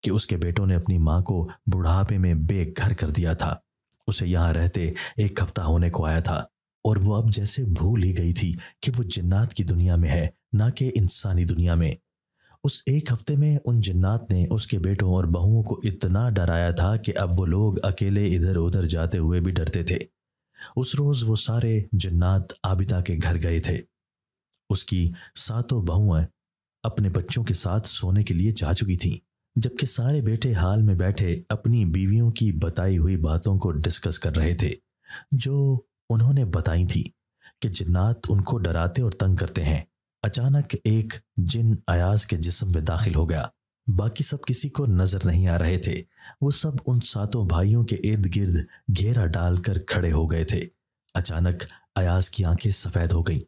कि उसके बेटों ने अपनी माँ को बुढ़ापे में बेघर कर दिया था उसे यहाँ रहते एक हफ्ता होने को आया था और वो अब जैसे भूल ही गई थी कि वो जन्नात की दुनिया में है ना कि इंसानी दुनिया में उस एक हफ्ते में उन जन्नात ने उसके बेटों और बहुओं को इतना डराया था कि अब वो लोग अकेले इधर उधर जाते हुए भी डरते थे उस रोज़ वो सारे जन्नात आबिदा के घर गए थे उसकी सातों बहुएं अपने बच्चों के साथ सोने के लिए जा चुकी थीं जबकि सारे बेटे हाल में बैठे अपनी बीवियों की बताई हुई बातों को डिस्कस कर रहे थे जो उन्होंने बताई थी कि जिन्नात उनको डराते और तंग करते हैं अचानक एक जिन अयाज के जिस्म में दाखिल हो गया बाकी सब किसी को नजर नहीं आ रहे थे वो सब उन सातों भाइयों के इर्द गिर्द घेरा डालकर खड़े हो गए थे अचानक अयाज की आंखें सफेद हो गईं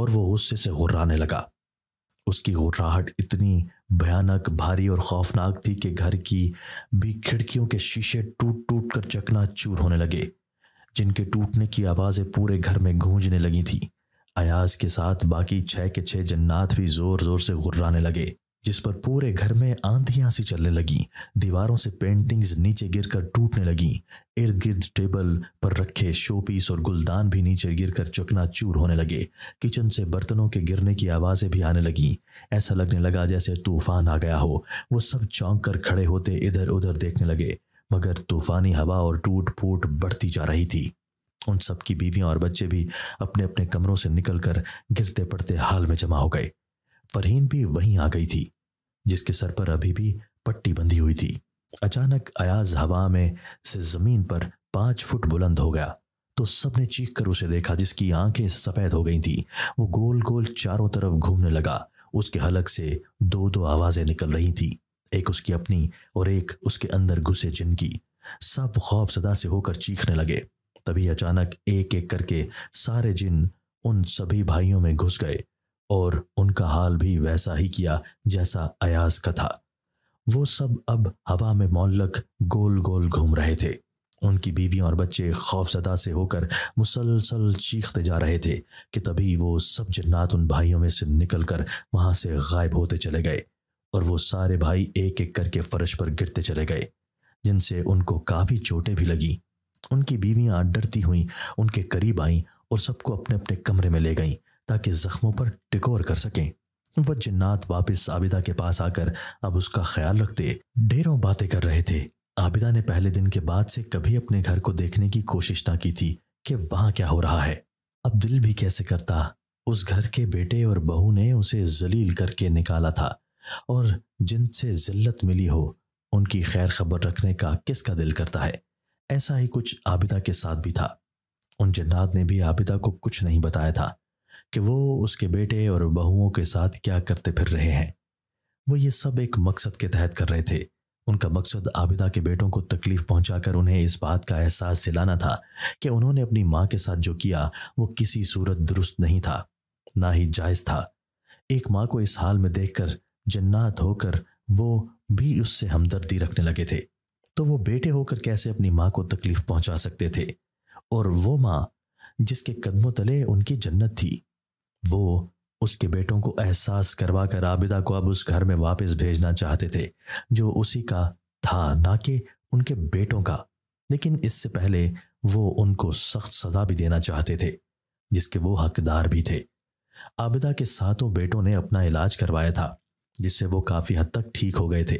और वो गुस्से से गुर्राने लगा उसकी घुटराहट इतनी भयानक भारी और खौफनाक थी कि घर की भी खिड़कियों के शीशे टूट टूट कर चकना चूर होने लगे जिनके टूटने की आवाज़ें पूरे घर में गूंजने लगी थी अयाज के साथ बाकी छः के छः जन्नात भी ज़ोर ज़ोर से घुर्राने लगे जिस पर पूरे घर में आंधियां सी चलने लगी दीवारों से पेंटिंग्स नीचे गिरकर टूटने लगी इर्द गिर्द टेबल पर रखे शोपीस और गुलदान भी नीचे गिरकर चूर होने लगे किचन से बर्तनों के गिरने की आवाजें भी आने लगी ऐसा लगने लगा जैसे तूफान आ गया हो वो सब चौंक कर खड़े होते इधर उधर देखने लगे मगर तूफानी हवा और टूट फूट बढ़ती जा रही थी उन सबकी बीवियां और बच्चे भी अपने अपने कमरों से निकलकर गिरते पड़ते हाल में जमा हो गए फरहीन भी वहीं आ गई थी जिसके सर पर अभी भी पट्टी बंधी हुई थी अचानक अयाज हवा में से जमीन पर पांच फुट बुलंद हो गया तो सबने चीख कर उसे देखा जिसकी आंखें सफेद हो गई थी वो गोल गोल चारों तरफ घूमने लगा उसके हलक से दो दो आवाजें निकल रही थी एक उसकी अपनी और एक उसके अंदर घुसे जिनकी सब खौफ सदा से होकर चीखने लगे तभी अचानक एक एक करके सारे जिन उन सभी भाइयों में घुस गए और उनका हाल भी वैसा ही किया जैसा अयाज का था वो सब अब हवा में मौलक गोल गोल घूम रहे थे उनकी बीवियां और बच्चे खौफजदा से होकर मुसलसल चीखते जा रहे थे कि तभी वो सब जन्नात उन भाइयों में से निकल कर वहाँ से गायब होते चले गए और वो सारे भाई एक एक करके फर्श पर गिरते चले गए जिनसे उनको काफ़ी चोटें भी लगी उनकी बीवियां डरती हुई उनके करीब आईं और सबको अपने अपने कमरे में ले गईं ताकि जख्मों पर टिकोर कर सकें वह जिन्नात वापस आबिदा के पास आकर अब उसका ख्याल रखते ढेरों बातें कर रहे थे आबिदा ने पहले दिन के बाद से कभी अपने घर को देखने की कोशिश ना की थी कि वहां क्या हो रहा है अब दिल भी कैसे करता उस घर के बेटे और बहू ने उसे जलील करके निकाला था और जिनसे जिल्लत मिली हो उनकी खैर खबर रखने का किसका दिल करता है ऐसा ही कुछ आबिदा के साथ भी था उन जन्नात ने भी आबिदा को कुछ नहीं बताया था कि वो उसके बेटे और बहुओं के साथ क्या करते फिर रहे हैं वो ये सब एक मकसद के तहत कर रहे थे उनका मकसद आबिदा के बेटों को तकलीफ पहुंचाकर उन्हें इस बात का एहसास दिलाना था कि उन्होंने अपनी माँ के साथ जो किया वो किसी सूरत दुरुस्त नहीं था ना ही जायज़ था एक माँ को इस हाल में देखकर जन्नात होकर वो भी उससे हमदर्दी रखने लगे थे तो वो बेटे होकर कैसे अपनी माँ को तकलीफ पहुंचा सकते थे और वो माँ जिसके कदमों तले उनकी जन्नत थी वो उसके बेटों को एहसास करवा कर आबिदा को अब उस घर में वापस भेजना चाहते थे जो उसी का था ना कि उनके बेटों का लेकिन इससे पहले वो उनको सख्त सजा भी देना चाहते थे जिसके वो हकदार भी थे आबिदा के सातों बेटों ने अपना इलाज करवाया था जिससे वो काफ़ी हद तक ठीक हो गए थे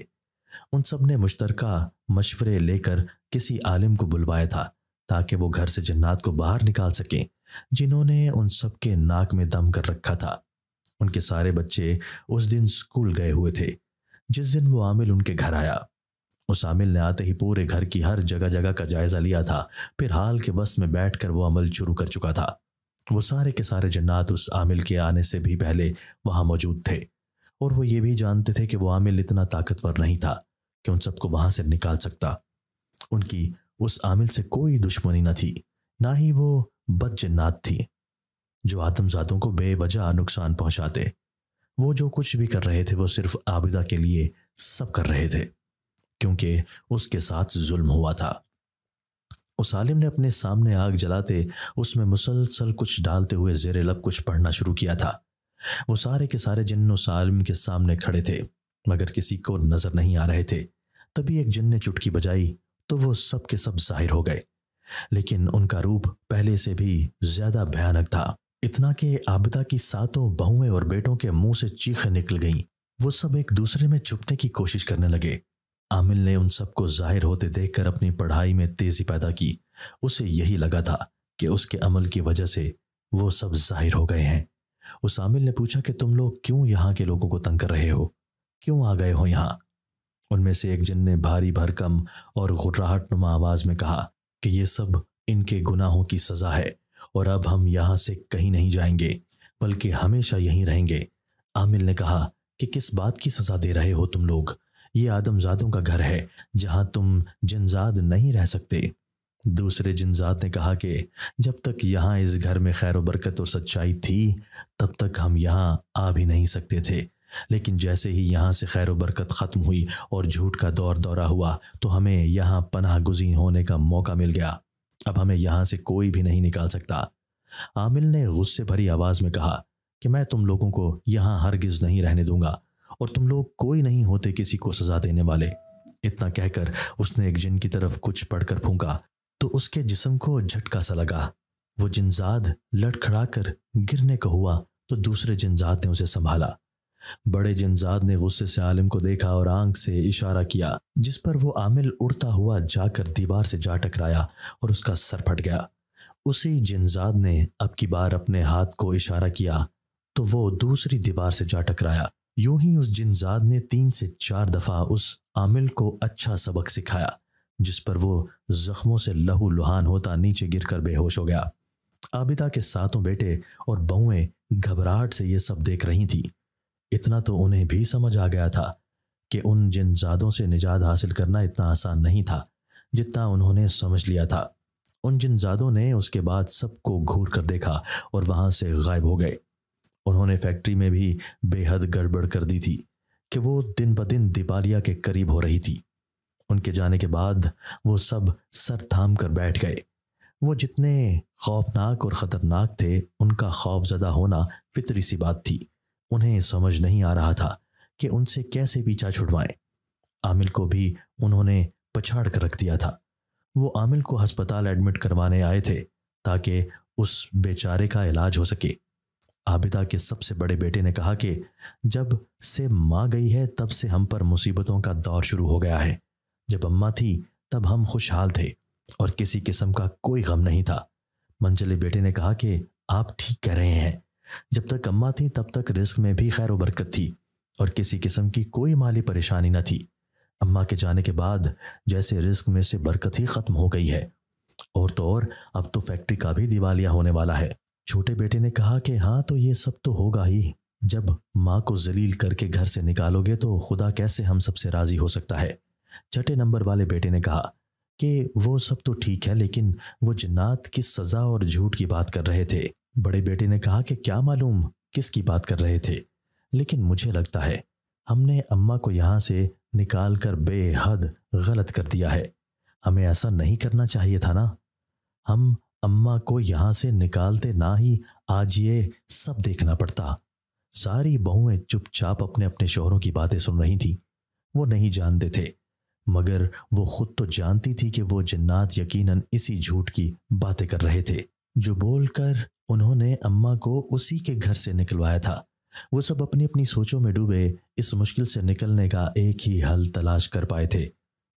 उन सब ने मुश्तरका मशवरे लेकर किसी आलिम को बुलवाया था ताकि वो घर से जन्नात को बाहर निकाल सकें जिन्होंने उन सबके नाक में दम कर रखा था उनके सारे बच्चे उस दिन स्कूल गए हुए थे जिस दिन वो आमिल उनके घर आया उस आमिल ने आते ही पूरे घर की हर जगह जगह का जायजा लिया था फिर हाल के बस में बैठकर वो अमल शुरू कर चुका था वो सारे के सारे जन्नात उस आमिल के आने से भी पहले वहां मौजूद थे और वो ये भी जानते थे कि वो आमिल इतना ताकतवर नहीं था कि उन सबको वहां से निकाल सकता उनकी उस आमिल से कोई दुश्मनी न थी ना ही वो बदजन्नात थी जो आत्मजातों को बेवजह नुकसान पहुंचाते वो जो कुछ भी कर रहे थे वो सिर्फ आबिदा के लिए सब कर रहे थे क्योंकि उसके साथ जुल्म हुआ था उस आलिम ने अपने सामने आग जलाते उसमें मुसलसल कुछ डालते हुए जेरे लब कुछ पढ़ना शुरू किया था वो सारे के सारे जिन उस आलिम के सामने खड़े थे मगर किसी को नजर नहीं आ रहे थे तभी एक जिन ने चुटकी बजाई तो वो सब के सब जाहिर हो गए लेकिन उनका रूप पहले से भी ज्यादा भयानक था इतना कि आबिदा की सातों बहुएं और बेटों के मुंह से चीख निकल गईं। वो सब एक दूसरे में छुपने की कोशिश करने लगे आमिल ने उन सबको जाहिर होते देखकर अपनी पढ़ाई में तेजी पैदा की उसे यही लगा था कि उसके अमल की वजह से वो सब जाहिर हो गए हैं उस आमिल ने पूछा कि तुम लोग क्यों यहां के लोगों को तंग कर रहे हो क्यों आ गए हो यहां उनमें से एक जिन ने भारी भरकम और घुर्राहट नुमा आवाज में कहा कि ये सब इनके गुनाहों की सजा है और अब हम यहां से कहीं नहीं जाएंगे बल्कि हमेशा यहीं रहेंगे आमिल ने कहा कि किस बात की सजा दे रहे हो तुम लोग ये आदमजादों का घर है जहां तुम जिनजाद नहीं रह सकते दूसरे जिनजात ने कहा कि जब तक यहाँ इस घर में खैर बरकत और सच्चाई थी तब तक हम यहाँ आ भी नहीं सकते थे लेकिन जैसे ही यहाँ से खैर बरकत ख़त्म हुई और झूठ का दौर दौरा हुआ तो हमें यहाँ पनाह गुजी होने का मौका मिल गया अब हमें यहाँ से कोई भी नहीं निकाल सकता आमिल ने गुस्से भरी आवाज़ में कहा कि मैं तुम लोगों को यहाँ हरगिज़ नहीं रहने दूंगा और तुम लोग कोई नहीं होते किसी को सज़ा देने वाले इतना कहकर उसने एक जिन की तरफ कुछ पढ़कर फूंका तो उसके जिसम को झटका सा लगा वो जिनजाद लड़खड़ाकर गिरने को हुआ तो दूसरे जिनजाद ने उसे संभाला बड़े जनजाद ने गुस्से से आलिम को देखा और आंख से इशारा किया जिस पर वो आमिल उड़ता हुआ जाकर दीवार से जा टकराया और उसका सर फट गया उसी जिनजाद ने अब की बार अपने हाथ को इशारा किया तो वो दूसरी दीवार से जा टकराया यूं ही उस जिनजाद ने तीन से चार दफ़ा उस आमिल को अच्छा सबक सिखाया जिस पर वो जख्मों से लहू लुहान होता नीचे गिरकर बेहोश हो गया आबिदा के सातों बेटे और बहुएं घबराहट से ये सब देख रही थीं इतना तो उन्हें भी समझ आ गया था कि उन जिन जादों से निजात हासिल करना इतना आसान नहीं था जितना उन्होंने समझ लिया था उन जिन जादों ने उसके बाद सबको घूर कर देखा और वहाँ से गायब हो गए उन्होंने फैक्ट्री में भी बेहद गड़बड़ कर दी थी कि वो दिन ब दिन दिपालिया के करीब हो रही थी उनके जाने के बाद वो सब सर थाम कर बैठ गए वो जितने खौफनाक और ख़तरनाक थे उनका खौफजदा होना फितरी सी बात थी उन्हें समझ नहीं आ रहा था कि उनसे कैसे पीछा छुड़वाएं आमिल को भी उन्होंने पछाड़ कर रख दिया था वो आमिल को अस्पताल एडमिट करवाने आए थे ताकि उस बेचारे का इलाज हो सके आबिदा के सबसे बड़े बेटे ने कहा कि जब से माँ गई है तब से हम पर मुसीबतों का दौर शुरू हो गया है जब अम्मा थी तब हम खुशहाल थे और किसी किस्म का कोई गम नहीं था मंजले बेटे ने कहा कि आप ठीक कह रहे हैं जब तक अम्मा थी तब तक रिस्क में भी खैर बरकत थी और किसी किस्म की कोई माली परेशानी न थी अम्मा के जाने के बाद जैसे रिस्क में से बरकत ही ख़त्म हो गई है और तो और अब तो फैक्ट्री का भी दिवालिया होने वाला है छोटे बेटे ने कहा कि हाँ तो ये सब तो होगा ही जब माँ को जलील करके घर से निकालोगे तो खुदा कैसे हम सबसे राज़ी हो सकता है छठे नंबर वाले बेटे ने कहा कि वो सब तो ठीक है लेकिन वो जन्नात की सज़ा और झूठ की बात कर रहे थे बड़े बेटे ने कहा कि क्या मालूम किसकी बात कर रहे थे लेकिन मुझे लगता है हमने अम्मा को यहाँ से निकाल कर बेहद गलत कर दिया है हमें ऐसा नहीं करना चाहिए था ना हम अम्मा को यहाँ से निकालते ना ही आज ये सब देखना पड़ता सारी बहुएं चुपचाप अपने अपने शोहरों की बातें सुन रही थीं वो नहीं जानते थे मगर वो खुद तो जानती थी कि वो जन्नात यकीनन इसी झूठ की बातें कर रहे थे जो बोलकर उन्होंने अम्मा को उसी के घर से निकलवाया था वो सब अपनी अपनी सोचों में डूबे इस मुश्किल से निकलने का एक ही हल तलाश कर पाए थे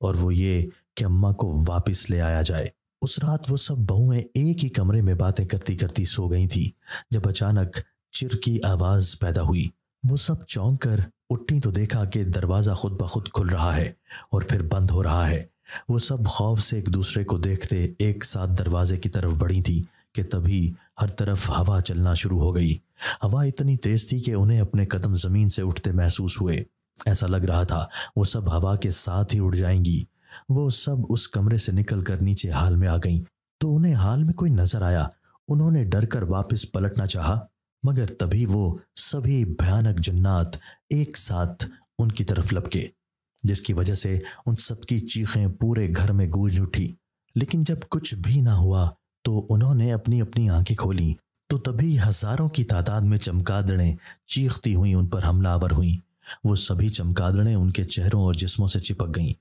और वो ये कि अम्मा को वापस ले आया जाए उस रात वो सब बहुएं एक ही कमरे में बातें करती करती सो गई थी जब अचानक चिर की आवाज पैदा हुई वो सब चौंक कर उठी तो देखा कि दरवाज़ा खुद ब खुद खुल रहा है और फिर बंद हो रहा है वो सब खौफ से एक दूसरे को देखते एक साथ दरवाजे की तरफ बढ़ी थी कि तभी हर तरफ हवा चलना शुरू हो गई हवा इतनी तेज थी कि उन्हें अपने कदम जमीन से उठते महसूस हुए ऐसा लग रहा था वो सब हवा के साथ ही उड़ जाएंगी वो सब उस कमरे से निकल कर नीचे हाल में आ गईं तो उन्हें हाल में कोई नजर आया उन्होंने डर कर वापस पलटना चाह मगर तभी वो सभी भयानक जन्नात एक साथ उनकी तरफ लपके जिसकी वजह से उन सबकी चीखें पूरे घर में गूंज उठी लेकिन जब कुछ भी ना हुआ तो उन्होंने अपनी अपनी आंखें खोली तो तभी हजारों की तादाद में चमकादड़े चीखती हुई उन पर हमलावर हुई वो सभी चमकादड़े उनके चेहरों और जिस्मों से चिपक गईं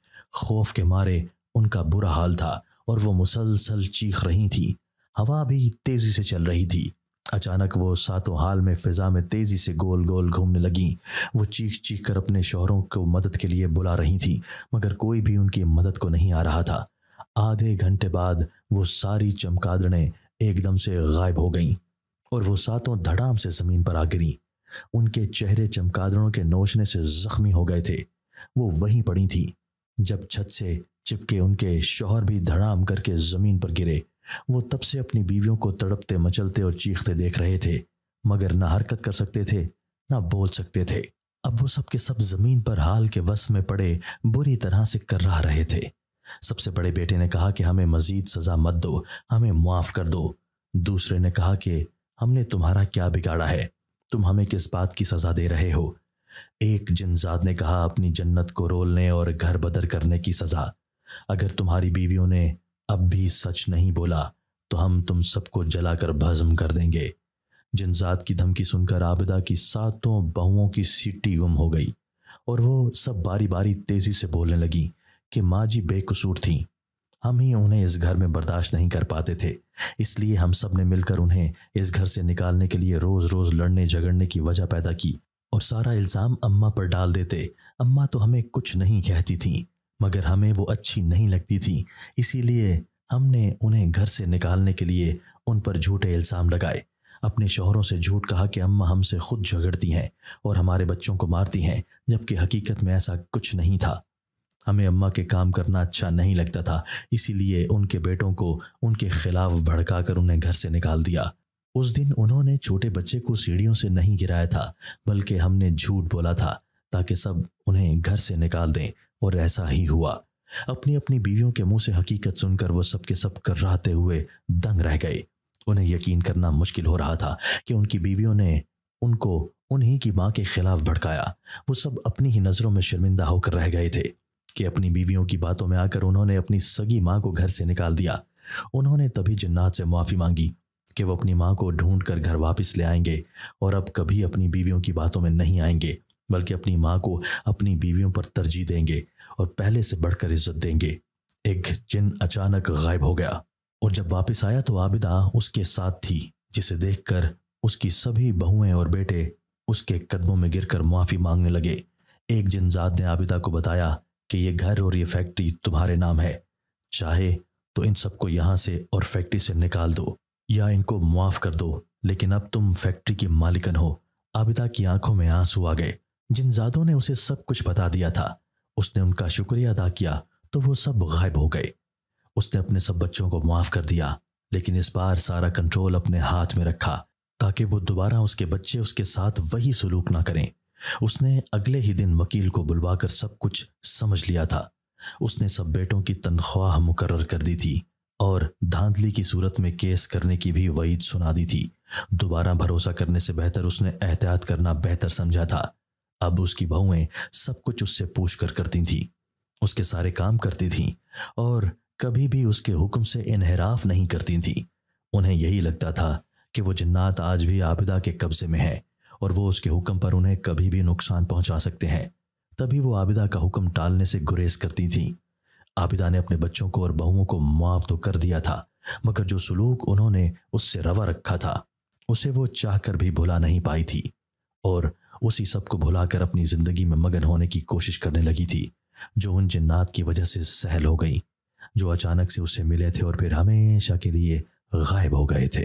खौफ के मारे उनका बुरा हाल था और वो मुसलसल चीख रही थी हवा भी तेजी से चल रही थी अचानक वो सातों हाल में फिजा में तेजी से गोल गोल घूमने लगीं वो चीख चीख कर अपने शोहरों को मदद के लिए बुला रही थी मगर कोई भी उनकी मदद को नहीं आ रहा था आधे घंटे बाद वो सारी चमकादड़ें एकदम से गायब हो गईं और वो सातों धड़ाम से ज़मीन पर आ गिरी उनके चेहरे चमकादड़ों के नोचने से ज़ख्मी हो गए थे वो वहीं पड़ी थी जब छत से चिपके उनके शोहर भी धड़ाम करके ज़मीन पर गिरे वो तब से अपनी बीवियों को तड़पते मचलते और चीखते देख रहे थे मगर ना हरकत कर सकते थे ना बोल सकते थे अब वो सबके सब जमीन पर हाल के वस में पड़े बुरी तरह से कर रहा रहे थे सबसे बड़े बेटे ने कहा कि हमें मजीद सजा मत दो हमें मुआफ कर दो दूसरे ने कहा कि हमने तुम्हारा क्या बिगाड़ा है तुम हमें किस बात की सजा दे रहे हो एक जिनजाद ने कहा अपनी जन्नत को रोलने और घर बदर करने की सजा अगर तुम्हारी बीवियों ने अब भी सच नहीं बोला तो हम तुम सबको जलाकर भस्म कर देंगे जिनजात की धमकी सुनकर आबिदा की सातों बहुओं की सीटी गुम हो गई और वो सब बारी बारी तेजी से बोलने लगी कि माँ जी बेकसूर थीं हम ही उन्हें इस घर में बर्दाश्त नहीं कर पाते थे इसलिए हम सब ने मिलकर उन्हें इस घर से निकालने के लिए रोज़ रोज़ लड़ने झगड़ने की वजह पैदा की और सारा इल्ज़ाम अम्मा पर डाल देते अम्मा तो हमें कुछ नहीं कहती थीं मगर हमें वो अच्छी नहीं लगती थी इसीलिए हमने उन्हें घर से निकालने के लिए उन पर झूठे इल्ज़ाम लगाए अपने शोहरों से झूठ कहा कि अम्मा हमसे खुद झगड़ती हैं और हमारे बच्चों को मारती हैं जबकि हकीकत में ऐसा कुछ नहीं था हमें अम्मा के काम करना अच्छा नहीं लगता था इसीलिए उनके बेटों को उनके खिलाफ भड़का कर उन्हें घर से निकाल दिया उस दिन उन्होंने छोटे बच्चे को सीढ़ियों से नहीं गिराया था बल्कि हमने झूठ बोला था ताकि सब उन्हें घर से निकाल दें और ऐसा ही हुआ अपनी अपनी बीवियों के मुंह से हकीकत सुनकर वो सबके सब कर्राते हुए दंग रह गए उन्हें यकीन करना मुश्किल हो रहा था कि उनकी बीवियों ने उनको उन्हीं की माँ के खिलाफ भड़काया वो सब अपनी ही नज़रों में शर्मिंदा होकर रह गए थे कि अपनी बीवियों की बातों में आकर उन्होंने अपनी सगी माँ को घर से निकाल दिया उन्होंने तभी जन्नात से माफ़ी मांगी कि वो अपनी माँ को ढूंढ कर घर वापस ले आएंगे और अब कभी अपनी बीवियों की बातों में नहीं आएंगे बल्कि अपनी माँ को अपनी बीवियों पर तरजीह देंगे और पहले से बढ़कर इज्जत देंगे एक जिन अचानक गायब हो गया और जब वापस आया तो आबिदा उसके साथ थी जिसे देखकर उसकी सभी बहुएं और बेटे उसके कदमों में गिरकर माफ़ी मांगने लगे एक जिनजात ने आबिदा को बताया कि ये घर और ये फैक्ट्री तुम्हारे नाम है चाहे तो इन सबको यहाँ से और फैक्ट्री से निकाल दो या इनको माफ कर दो लेकिन अब तुम फैक्ट्री की मालिकन हो आबिदा की आंखों में आंसू आ गए जिन जादों ने उसे सब कुछ बता दिया था उसने उनका शुक्रिया अदा किया तो वो सब गायब हो गए उसने अपने सब बच्चों को माफ कर दिया लेकिन इस बार सारा कंट्रोल अपने हाथ में रखा ताकि वो दोबारा उसके बच्चे उसके साथ वही सलूक ना करें उसने अगले ही दिन वकील को बुलवाकर सब कुछ समझ लिया था उसने सब बेटों की तनख्वाह मुकर्र कर दी थी और धांधली की सूरत में केस करने की भी वईद सुना दी थी दोबारा भरोसा करने से बेहतर उसने एहतियात करना बेहतर समझा था अब उसकी बहुएं सब कुछ उससे पूछ कर करती थीं उसके सारे काम करती थीं और कभी भी उसके हुक्म से इनहराफ नहीं करती थीं उन्हें यही लगता था कि वो जन्नात आज भी आबिदा के कब्जे में है और वो उसके हुक्म पर उन्हें कभी भी नुकसान पहुंचा सकते हैं तभी वो आबिदा का हुक्म टालने से गुरेज करती थी आबिदा ने अपने बच्चों को और बहुओं को मुआफ तो कर दिया था मगर जो सलूक उन्होंने उससे रवा रखा था उसे वो चाह भी भुला नहीं पाई थी और उसी सब को भुलाकर अपनी जिंदगी में मगन होने की कोशिश करने लगी थी जो उन जिन्नात की वजह से सहल हो गई जो अचानक से उसे मिले थे और फिर हमेशा के लिए गायब हो गए थे